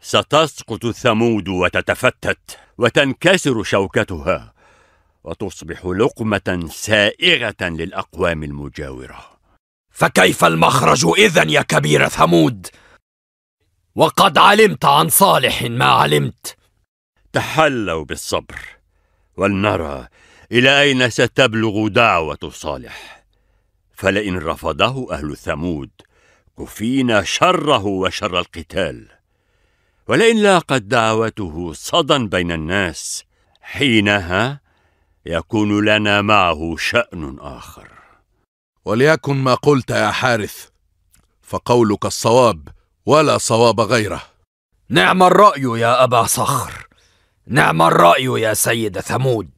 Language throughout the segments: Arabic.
ستسقط ثمود وتتفتت وتنكسر شوكتها وتصبح لقمه سائغه للاقوام المجاوره فكيف المخرج اذا يا كبير ثمود وقد علمت عن صالح ما علمت تحلوا بالصبر ولنرى الى اين ستبلغ دعوه صالح فلئن رفضه اهل ثمود كفينا شره وشر القتال ولئن لاقت دعوته صدى بين الناس حينها يكون لنا معه شأن آخر وليكن ما قلت يا حارث فقولك الصواب ولا صواب غيره نعم الرأي يا أبا صخر نعم الرأي يا سيد ثمود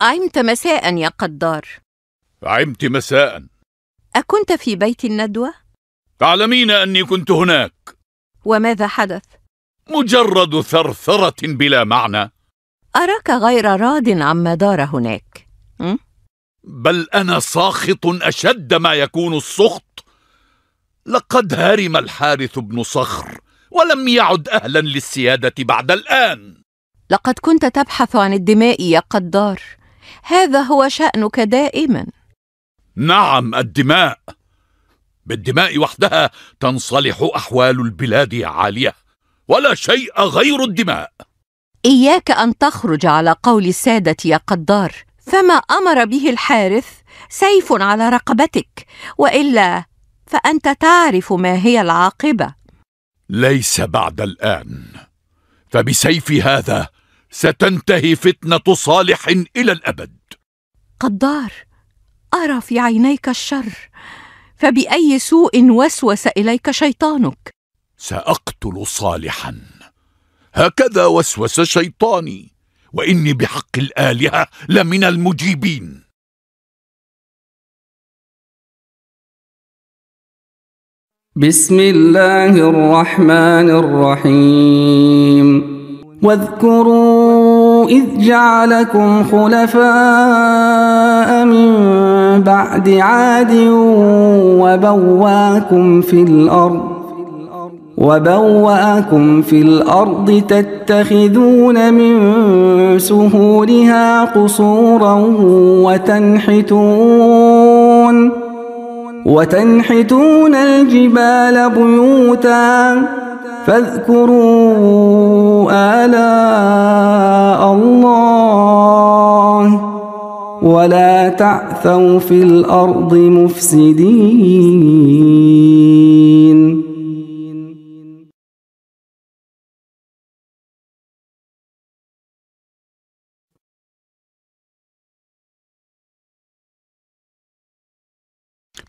عمت مساء يا قدار عمت مساء أكنت في بيت الندوة؟ تعلمين أني كنت هناك وماذا حدث؟ مجرد ثرثرة بلا معنى أراك غير راض عما دار هناك بل أنا ساخط أشد ما يكون السخط لقد هرم الحارث بن صخر ولم يعد أهلا للسيادة بعد الآن لقد كنت تبحث عن الدماء يا قدار هذا هو شأنك دائما نعم الدماء بالدماء وحدها تنصلح احوال البلاد يا عاليه ولا شيء غير الدماء اياك ان تخرج على قول الساده يا قدار فما امر به الحارث سيف على رقبتك والا فانت تعرف ما هي العاقبه ليس بعد الان فبسيف هذا ستنتهي فتنه صالح الى الابد قدار ارى في عينيك الشر فباي سوء وسوس اليك شيطانك ساقتل صالحا هكذا وسوس شيطاني واني بحق الالهه لمن المجيبين بسم الله الرحمن الرحيم واذكروا إذ جعلكم خلفاء من بعد عاد وبواكم في الأرض وبوأكم في الأرض تتخذون من سهولها قصورا وتنحتون وتنحتون الجبال بيوتا فاذكروا ولا تعثوا في الأرض مفسدين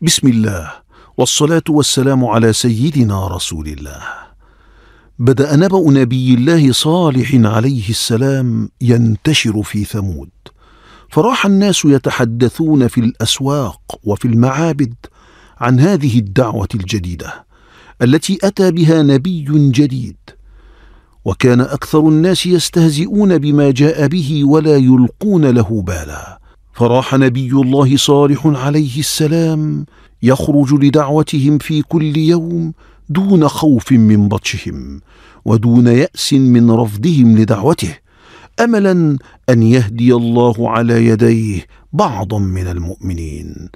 بسم الله والصلاة والسلام على سيدنا رسول الله بدأ نبأ نبي الله صالح عليه السلام ينتشر في ثمود فراح الناس يتحدثون في الاسواق وفي المعابد عن هذه الدعوه الجديده التي اتى بها نبي جديد وكان اكثر الناس يستهزئون بما جاء به ولا يلقون له بالا فراح نبي الله صالح عليه السلام يخرج لدعوتهم في كل يوم دون خوف من بطشهم ودون ياس من رفضهم لدعوته املا ان يهدي الله على يديه بعضا من المؤمنين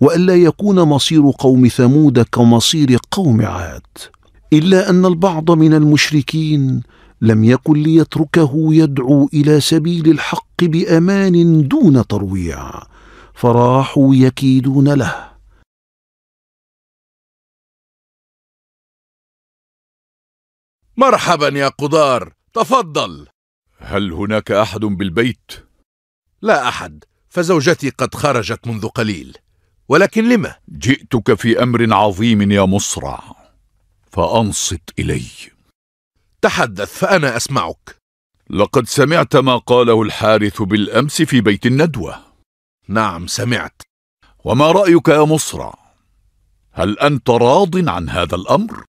والا يكون مصير قوم ثمود كمصير قوم عاد الا ان البعض من المشركين لم يكن ليتركه يدعو الى سبيل الحق بامان دون ترويع فراحوا يكيدون له مرحبا يا قدار تفضل هل هناك احد بالبيت لا احد فزوجتي قد خرجت منذ قليل ولكن لما جئتك في امر عظيم يا مصرع فانصت الي تحدث فانا اسمعك لقد سمعت ما قاله الحارث بالامس في بيت الندوه نعم سمعت وما رايك يا مصرع هل انت راض عن هذا الامر